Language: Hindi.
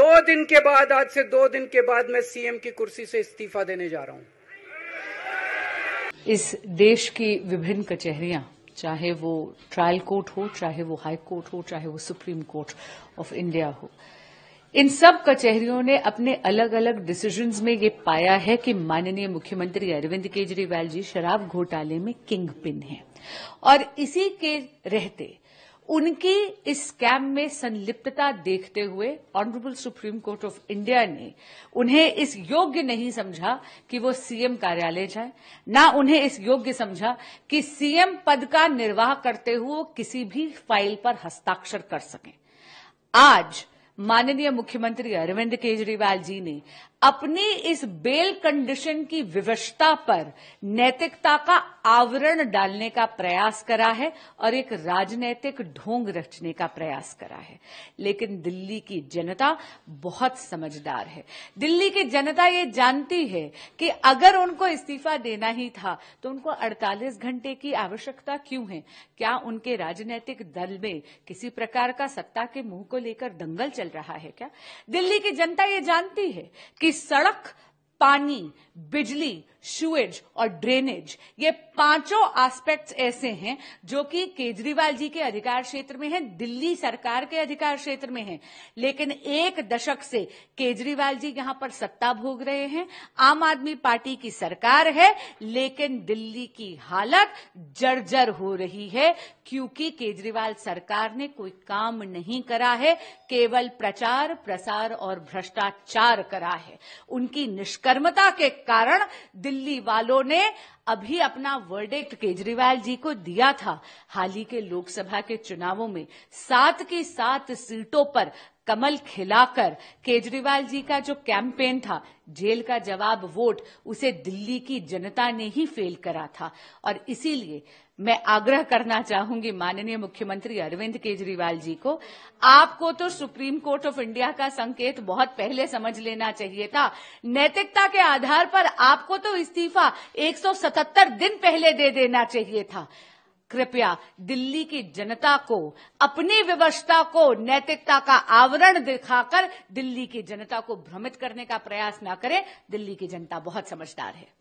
दो दिन के बाद आज से दो दिन के बाद मैं सीएम की कुर्सी से इस्तीफा देने जा रहा हूं इस देश की विभिन्न कचहरियां चाहे वो ट्रायल कोर्ट हो चाहे वो हाई कोर्ट हो चाहे वो सुप्रीम कोर्ट ऑफ इंडिया हो इन सब कचहरियों ने अपने अलग अलग डिसीजंस में ये पाया है कि माननीय मुख्यमंत्री अरविंद केजरीवाल जी शराब घोटाले में किंग पिन हैं और इसी के रहते उनकी इस स्कैम में संलिप्तता देखते हुए honourable supreme court of India ने उन्हें इस योग्य नहीं समझा कि वो सीएम कार्यालय जाए ना उन्हें इस योग्य समझा कि सीएम पद का निर्वाह करते हुए किसी भी फाइल पर हस्ताक्षर कर सकें आज माननीय मुख्यमंत्री अरविंद केजरीवाल जी ने अपने इस बेल कंडीशन की विवशता पर नैतिकता का आवरण डालने का प्रयास करा है और एक राजनीतिक ढोंग रचने का प्रयास करा है लेकिन दिल्ली की जनता बहुत समझदार है दिल्ली की जनता ये जानती है कि अगर उनको इस्तीफा देना ही था तो उनको 48 घंटे की आवश्यकता क्यों है क्या उनके राजनैतिक दल में किसी प्रकार का सत्ता के मुंह को लेकर दंगल चल रहा है क्या दिल्ली की जनता ये जानती है कि सड़क पानी बिजली शुएज और ड्रेनेज ये पांचों एस्पेक्ट्स ऐसे हैं जो कि केजरीवाल जी के अधिकार क्षेत्र में हैं दिल्ली सरकार के अधिकार क्षेत्र में हैं लेकिन एक दशक से केजरीवाल जी यहां पर सत्ता भोग रहे हैं आम आदमी पार्टी की सरकार है लेकिन दिल्ली की हालत जर्जर हो रही है क्योंकि केजरीवाल सरकार ने कोई काम नहीं करा है केवल प्रचार प्रसार और भ्रष्टाचार करा है उनकी निष्कर्मता के कारण दिल्ली वालों ने अभी अपना वर्डिक्ट केजरीवाल जी को दिया था हाल ही के लोकसभा के चुनावों में सात की सात सीटों पर कमल खिलाकर केजरीवाल जी का जो कैंपेन था जेल का जवाब वोट उसे दिल्ली की जनता ने ही फेल करा था और इसीलिए मैं आग्रह करना चाहूंगी माननीय मुख्यमंत्री अरविंद केजरीवाल जी को आपको तो सुप्रीम कोर्ट ऑफ इंडिया का संकेत बहुत पहले समझ लेना चाहिए था नैतिकता के आधार पर आपको तो इस्तीफा 177 दिन पहले दे देना चाहिए था कृपया दिल्ली की जनता को अपनी व्यवस्था को नैतिकता का आवरण दिखाकर दिल्ली की जनता को भ्रमित करने का प्रयास न करें दिल्ली की जनता बहुत समझदार है